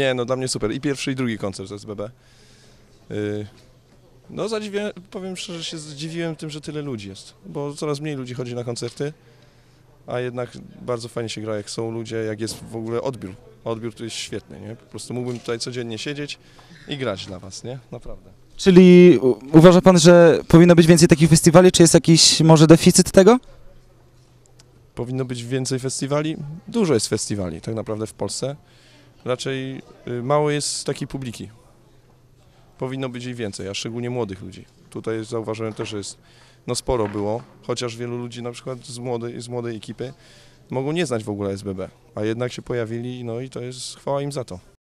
Nie, no dla mnie super. I pierwszy i drugi koncert z SBB. Y, no zadziwiłem, powiem szczerze, że się zdziwiłem tym, że tyle ludzi jest, bo coraz mniej ludzi chodzi na koncerty, a jednak bardzo fajnie się gra, jak są ludzie, jak jest w ogóle odbiór. Odbiór tu jest świetny, nie? Po prostu mógłbym tutaj codziennie siedzieć i grać dla was, nie? Naprawdę. Czyli uważa pan, że powinno być więcej takich festiwali, czy jest jakiś może deficyt tego? Powinno być więcej festiwali. Dużo jest festiwali tak naprawdę w Polsce raczej y, mało jest takiej publiki. Powinno być jej więcej, a szczególnie młodych ludzi. Tutaj zauważyłem też, że jest, no sporo było, chociaż wielu ludzi na przykład z młodej, z młodej ekipy mogą nie znać w ogóle SBB, a jednak się pojawili, no i to jest chwała im za to.